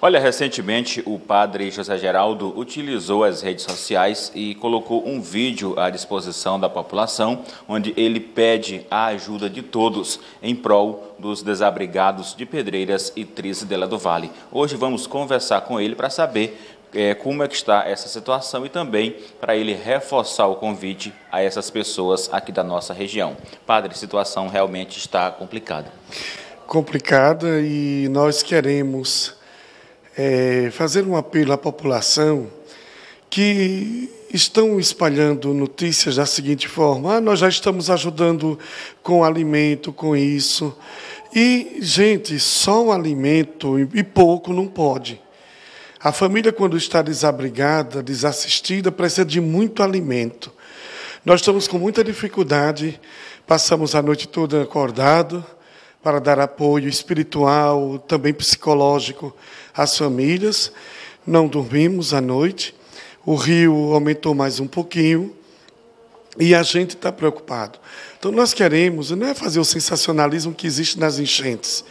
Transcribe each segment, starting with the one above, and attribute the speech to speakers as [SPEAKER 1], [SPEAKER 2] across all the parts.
[SPEAKER 1] Olha, recentemente o padre José Geraldo utilizou as redes sociais e colocou um vídeo à disposição da população, onde ele pede a ajuda de todos em prol dos desabrigados de Pedreiras e Triz de do Vale. Hoje vamos conversar com ele para saber é, como é que está essa situação e também para ele reforçar o convite a essas pessoas aqui da nossa região. Padre, a situação realmente está complicada.
[SPEAKER 2] Complicada e nós queremos é, fazer um apelo à população que estão espalhando notícias da seguinte forma: ah, nós já estamos ajudando com alimento, com isso. E, gente, só um alimento e pouco não pode. A família, quando está desabrigada, desassistida, precisa de muito alimento. Nós estamos com muita dificuldade, passamos a noite toda acordado para dar apoio espiritual, também psicológico às famílias. Não dormimos à noite, o rio aumentou mais um pouquinho e a gente está preocupado. Então, nós queremos, não é fazer o sensacionalismo que existe nas enchentes.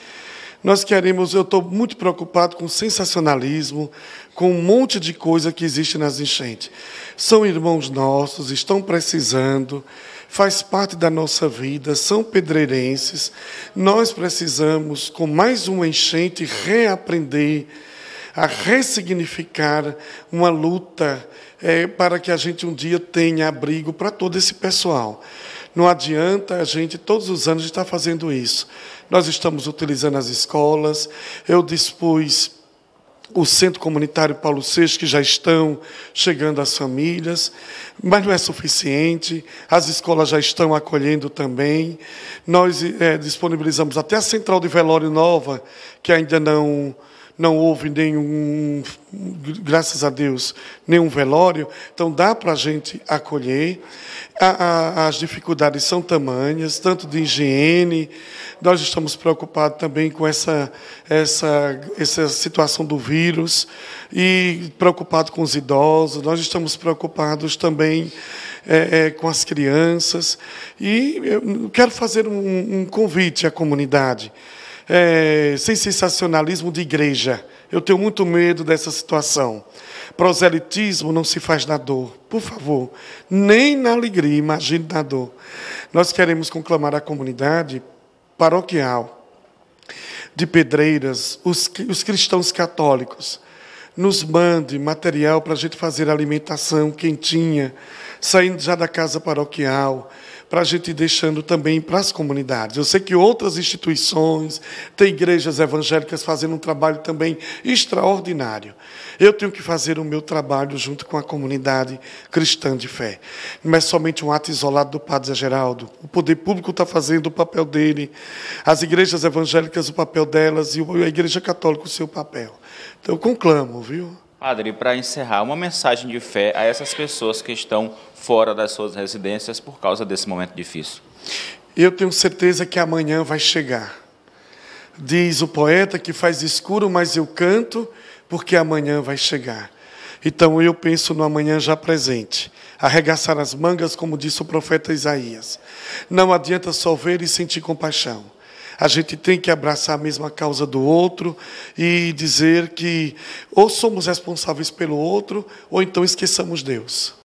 [SPEAKER 2] Nós queremos, eu estou muito preocupado com o sensacionalismo, com um monte de coisa que existe nas enchentes. São irmãos nossos, estão precisando faz parte da nossa vida, são pedreirenses. Nós precisamos, com mais uma enchente, reaprender a ressignificar uma luta é, para que a gente um dia tenha abrigo para todo esse pessoal. Não adianta a gente, todos os anos, estar fazendo isso. Nós estamos utilizando as escolas, eu dispus o Centro Comunitário Paulo VI, que já estão chegando às famílias, mas não é suficiente, as escolas já estão acolhendo também. Nós é, disponibilizamos até a Central de Velório Nova, que ainda não não houve nenhum, graças a Deus, nenhum velório, então dá para a gente acolher. A, a, as dificuldades são tamanhas, tanto de higiene, nós estamos preocupados também com essa, essa, essa situação do vírus, e preocupados com os idosos, nós estamos preocupados também é, é, com as crianças, e eu quero fazer um, um convite à comunidade é, sem sensacionalismo de igreja. Eu tenho muito medo dessa situação. Proselitismo não se faz na dor, por favor, nem na alegria, imagine na dor. Nós queremos conclamar a comunidade paroquial de Pedreiras, os, os cristãos católicos, nos mande material para a gente fazer alimentação quentinha saindo já da casa paroquial, para a gente ir deixando também para as comunidades. Eu sei que outras instituições, tem igrejas evangélicas fazendo um trabalho também extraordinário. Eu tenho que fazer o meu trabalho junto com a comunidade cristã de fé. Não é somente um ato isolado do Padre Zé Geraldo. O poder público está fazendo o papel dele, as igrejas evangélicas o papel delas e a Igreja Católica o seu papel. Então, eu conclamo, viu?
[SPEAKER 1] Padre, para encerrar, uma mensagem de fé a essas pessoas que estão fora das suas residências por causa desse momento difícil.
[SPEAKER 2] Eu tenho certeza que amanhã vai chegar. Diz o poeta que faz escuro, mas eu canto, porque amanhã vai chegar. Então eu penso no amanhã já presente. Arregaçar as mangas, como disse o profeta Isaías. Não adianta só ver e sentir compaixão a gente tem que abraçar a mesma causa do outro e dizer que ou somos responsáveis pelo outro, ou então esqueçamos Deus.